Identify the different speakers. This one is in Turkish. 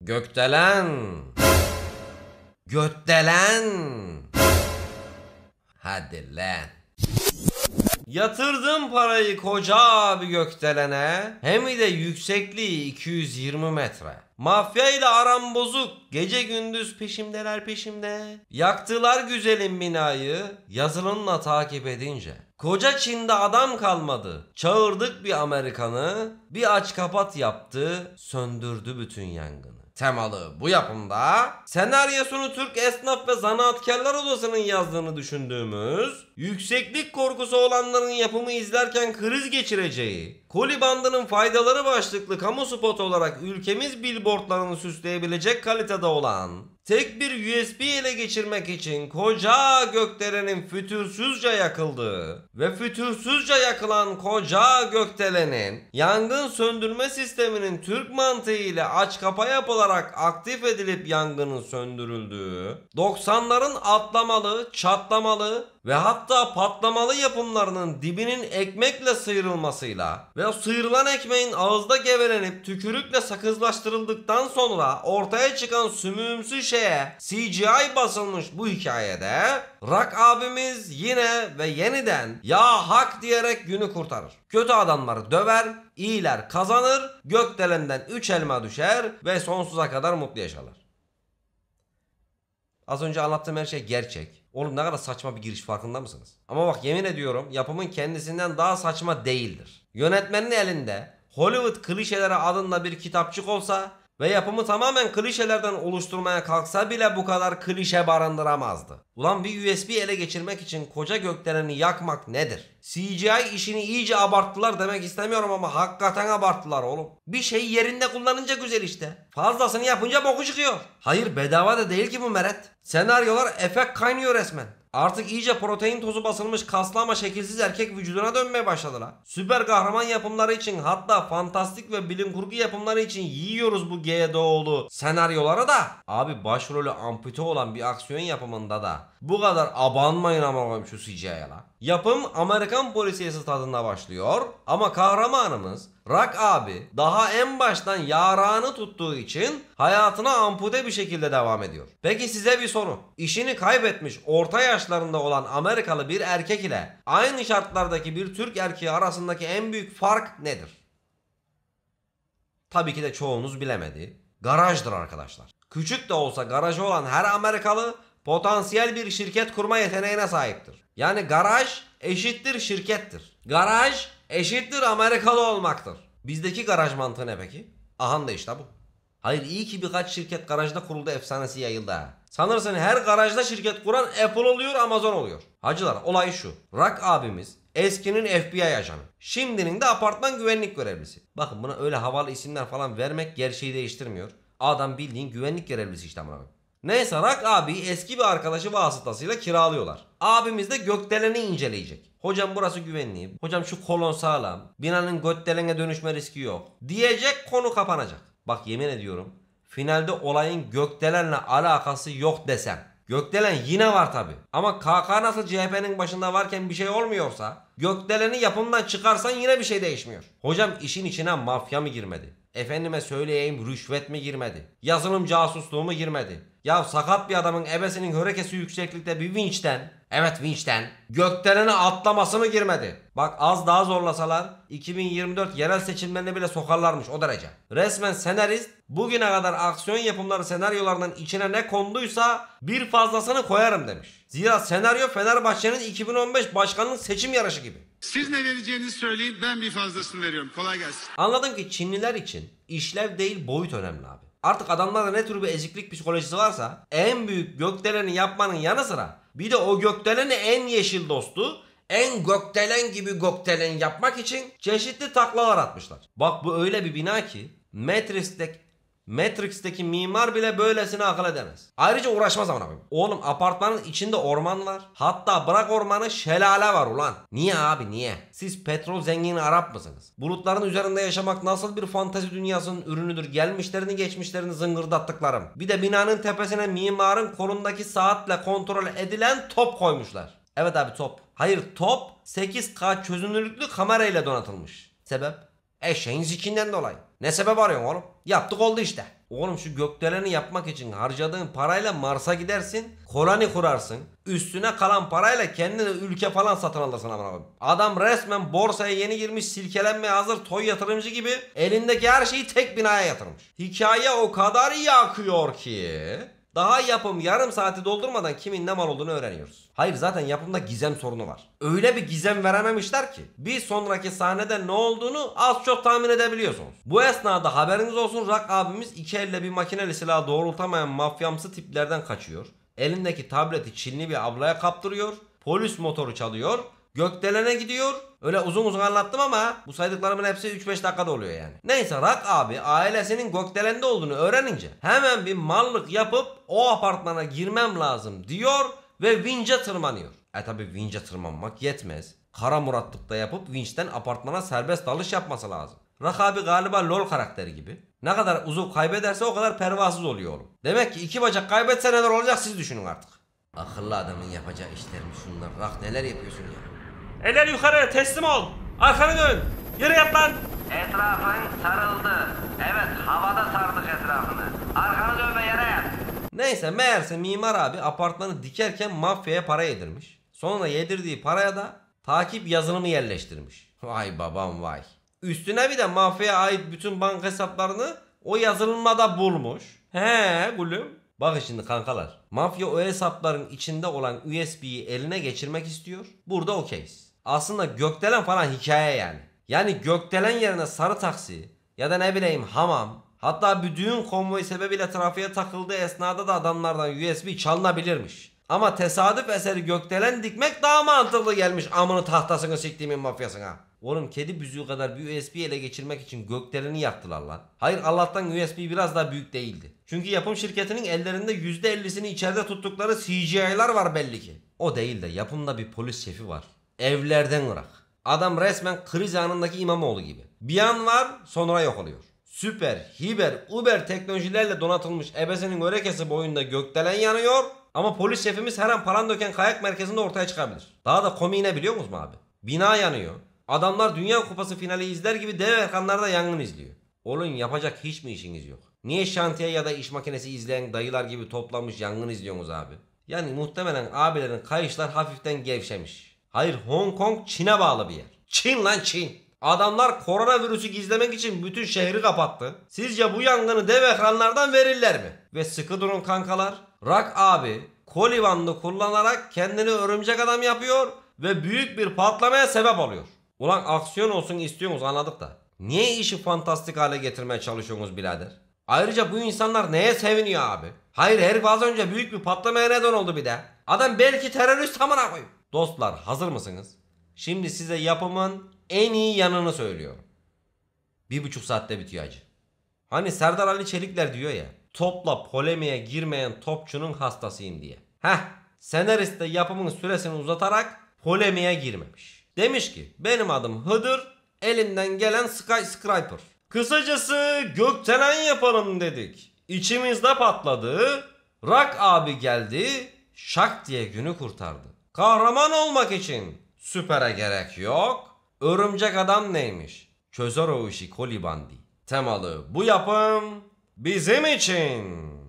Speaker 1: Gökdelen Gökdelen Hadi lan Yatırdım parayı koca bir gökdelene hem de yüksekliği 220 metre. Mafya ile aram bozuk. Gece gündüz peşimdeler peşimde. Yaktılar güzelim binayı yazılımla takip edince. Koca Çin'de adam kalmadı. Çağırdık bir Amerikanı, bir aç kapat yaptı, söndürdü bütün yangını. Temalı bu yapımda senaryosunu Türk Esnaf ve Zanaatkarlar Odası'nın yazdığını düşündüğümüz, yükseklik korkusu olanların yapımı izlerken kriz geçireceği, Koli bandının faydaları başlıklı kamu spot olarak ülkemiz billboardlarını süsleyebilecek kalitede olan tek bir USB ele geçirmek için koca gökdelenin fütursuzca yakıldığı ve fütursuzca yakılan koca gökdelenin yangın söndürme sisteminin Türk mantığı ile aç kapa yapılarak aktif edilip yangının söndürüldüğü, 90'ların atlamalı, çatlamalı ve hatta patlamalı yapımlarının dibinin ekmekle sıyrılmasıyla ve ve sıyrılan ekmeğin ağızda gevelenip tükürükle sakızlaştırıldıktan sonra ortaya çıkan sümüğümsü şeye CGI basılmış bu hikayede Rak abimiz yine ve yeniden ya hak diyerek günü kurtarır. Kötü adamları döver, iyiler kazanır, gökdelenden 3 elma düşer ve sonsuza kadar mutlu yaşarlar. Az önce anlattığım her şey gerçek. Oğlum ne kadar saçma bir giriş farkında mısınız? Ama bak yemin ediyorum yapımın kendisinden daha saçma değildir yönetmenin elinde Hollywood klişeleri adında bir kitapçık olsa ve yapımı tamamen klişelerden oluşturmaya kalksa bile bu kadar klişe barındıramazdı. Ulan bir USB ele geçirmek için koca gökdeleni yakmak nedir? CGI işini iyice abarttılar demek istemiyorum ama hakikaten abarttılar oğlum. Bir şeyi yerinde kullanınca güzel işte. Fazlasını yapınca boku çıkıyor. Hayır bedava da değil ki bu Meret. Senaryolar efekt kaynıyor resmen. Artık iyice protein tozu basılmış kaslı ama şekilsiz erkek vücuduna dönmeye başladı la. Süper kahraman yapımları için hatta fantastik ve bilim kurgu yapımları için yiyoruz bu GDO'lu senaryolara da. Abi başrolü ampute olan bir aksiyon yapımında da bu kadar abanmayın ama koyayım şu CGI'ye la. Yapım Amerikan polisiyesi tadında başlıyor ama kahramanımız Rak abi daha en baştan yarağını tuttuğu için hayatına ampute bir şekilde devam ediyor. Peki size bir soru. İşini kaybetmiş orta yaşlarında olan Amerikalı bir erkek ile aynı şartlardaki bir Türk erkeği arasındaki en büyük fark nedir? Tabii ki de çoğunuz bilemedi. Garajdır arkadaşlar. Küçük de olsa garajı olan her Amerikalı potansiyel bir şirket kurma yeteneğine sahiptir. Yani garaj eşittir şirkettir. Garaj eşittir Amerikalı olmaktır. Bizdeki garaj mantığı ne peki? Ahan da işte bu. Hayır iyi ki birkaç şirket garajda kuruldu efsanesi yayıldı ha. Sanırsın her garajda şirket kuran Apple oluyor Amazon oluyor. Hacılar olay şu. Rak abimiz Eskinin FBI ajanı. Şimdinin de apartman güvenlik görevlisi. Bakın buna öyle havalı isimler falan vermek gerçeği değiştirmiyor. Adam bildiğin güvenlik görevlisi işte amına Neyse Rak abi eski bir arkadaşı vasıtasıyla kiralıyorlar. Abimiz de gökdeleni inceleyecek. Hocam burası güvenli. Hocam şu kolon sağlam. Binanın gökdelene dönüşme riski yok. Diyecek konu kapanacak. Bak yemin ediyorum. Finalde olayın Gökdelen'le alakası yok desem. Gökdelen yine var tabi. Ama KK nasıl CHP'nin başında varken bir şey olmuyorsa Gökdelen'i yapımdan çıkarsan yine bir şey değişmiyor. Hocam işin içine mafya mı girmedi? Efendime söyleyeyim rüşvet mi girmedi? Yazılım casusluğu mu girmedi? Ya sakat bir adamın ebesinin hörekesi yükseklikte bir vinçten Evet Winch'ten. Gökdelen'e atlaması mı girmedi? Bak az daha zorlasalar 2024 yerel seçimlerine bile sokarlarmış o derece. Resmen senarist bugüne kadar aksiyon yapımları senaryolarının içine ne konduysa bir fazlasını koyarım demiş. Zira senaryo Fenerbahçe'nin 2015 başkanının seçim yarışı gibi. Siz ne vereceğinizi söyleyin ben bir fazlasını veriyorum. Kolay gelsin. Anladım ki Çinliler için işlev değil boyut önemli abi. Artık adamlarda ne tür bir eziklik psikolojisi varsa en büyük gökdeleni yapmanın yanı sıra bir de o gökdelenin en yeşil dostu en gökdelen gibi gökdelen yapmak için çeşitli taklalar atmışlar. Bak bu öyle bir bina ki Matrix'teki Matrix'teki mimar bile böylesini akıl edemez. Ayrıca uğraşmaz amına koyayım. Oğlum apartmanın içinde orman var. Hatta bırak ormanı şelale var ulan. Niye abi niye? Siz petrol zengini Arap mısınız? Bulutların üzerinde yaşamak nasıl bir fantezi dünyasının ürünüdür? Gelmişlerini geçmişlerini zıngırdattıklarım. Bir de binanın tepesine mimarın kolundaki saatle kontrol edilen top koymuşlar. Evet abi top. Hayır top 8K çözünürlüklü kamerayla donatılmış. Sebep? Eşeğin zikinden dolayı. Ne sebep arıyorsun oğlum? Yaptık oldu işte. Oğlum şu gökdeleni yapmak için harcadığın parayla Mars'a gidersin. Koloni kurarsın. Üstüne kalan parayla kendine ülke falan satın alırsın amına koyayım. Adam resmen borsaya yeni girmiş silkelenmeye hazır toy yatırımcı gibi elindeki her şeyi tek binaya yatırmış. Hikaye o kadar yakıyor ki. Daha yapım yarım saati doldurmadan kimin ne mal olduğunu öğreniyoruz. Hayır zaten yapımda gizem sorunu var. Öyle bir gizem verememişler ki bir sonraki sahnede ne olduğunu az çok tahmin edebiliyorsunuz. Bu esnada haberiniz olsun Rak abimiz iki elle bir makineli silahı doğrultamayan mafyamsı tiplerden kaçıyor. Elindeki tableti Çinli bir ablaya kaptırıyor. Polis motoru çalıyor Gökdelene gidiyor. Öyle uzun uzun anlattım ama bu saydıklarımın hepsi 3-5 dakikada oluyor yani. Neyse Rak abi ailesinin Gökdelen'de olduğunu öğrenince hemen bir mallık yapıp o apartmana girmem lazım diyor ve vinçe tırmanıyor. E tabi vinçe tırmanmak yetmez. Kara muratlıkta yapıp vinçten apartmana serbest dalış yapması lazım. Rak abi galiba LOL karakteri gibi. Ne kadar uzuv kaybederse o kadar pervasız oluyor oğlum. Demek ki iki bacak kaybetse neler olacak siz düşünün artık. Akıllı adamın yapacağı işlermiş şunlar. Rak neler yapıyorsun ya. Eller yukarı teslim ol. Arkanı dön. Yere yat lan. Etrafın sarıldı. Evet havada sardık etrafını. Arkanı dön ve yere yat. Neyse meğerse mimar abi apartmanı dikerken mafyaya para yedirmiş. Sonra yedirdiği paraya da takip yazılımı yerleştirmiş. Vay babam vay. Üstüne bir de mafyaya ait bütün banka hesaplarını o yazılımda bulmuş. He gülüm. Bak şimdi kankalar. Mafya o hesapların içinde olan USB'yi eline geçirmek istiyor. Burada okeyiz. Aslında gökdelen falan hikaye yani. Yani gökdelen yerine sarı taksi ya da ne bileyim hamam hatta bir düğün konvoyu sebebiyle trafiğe takıldığı esnada da adamlardan USB çalınabilirmiş. Ama tesadüf eseri gökdelen dikmek daha mantıklı gelmiş amını tahtasını siktiğimin mafyasına. Oğlum kedi büzüğü kadar bir USB ele geçirmek için gökdeleni yaktılar lan. Hayır Allah'tan USB biraz daha büyük değildi. Çünkü yapım şirketinin ellerinde %50'sini içeride tuttukları CGI'lar var belli ki. O değil de yapımda bir polis şefi var. Evlerden ırak. Adam resmen kriz anındaki İmamoğlu gibi. Bir an var sonra yok oluyor. Süper, hiber, uber teknolojilerle donatılmış ebesinin örekesi boyunda gökdelen yanıyor. Ama polis şefimiz her an paran döken kayak merkezinde ortaya çıkabilir. Daha da komiğine biliyor musun abi? Bina yanıyor. Adamlar Dünya Kupası finali izler gibi dev ekranlarda yangın izliyor. Olun yapacak hiç mi işiniz yok? Niye şantiye ya da iş makinesi izleyen dayılar gibi toplamış yangın izliyorsunuz abi? Yani muhtemelen abilerin kayışlar hafiften gevşemiş. Hayır Hong Kong Çin'e bağlı bir yer. Çin lan Çin. Adamlar koronavirüsü gizlemek için bütün şehri kapattı. Sizce bu yangını dev ekranlardan verirler mi? Ve sıkı durun kankalar. Rak abi kolivanlı kullanarak kendini örümcek adam yapıyor ve büyük bir patlamaya sebep oluyor. Ulan aksiyon olsun istiyorsunuz anladık da. Niye işi fantastik hale getirmeye çalışıyorsunuz birader? Ayrıca bu insanlar neye seviniyor abi? Hayır herif az önce büyük bir patlamaya neden oldu bir de. Adam belki terörist amına koyup. Dostlar hazır mısınız? Şimdi size yapımın en iyi yanını söylüyorum. Bir buçuk saatte bitiyor acı. Hani Serdar Ali Çelikler diyor ya. Topla polemiğe girmeyen topçunun hastasıyım diye. Heh senarist de yapımın süresini uzatarak polemiğe girmemiş. Demiş ki benim adım Hıdır elimden gelen Sky Scraper. Kısacası gökdelen yapalım dedik. İçimizde patladı. Rak abi geldi. Şak diye günü kurtardı. Kahraman olmak için süpere gerek yok. Örümcek adam neymiş? Çözer o işi kolibandi. Temalı bu yapım bizim için.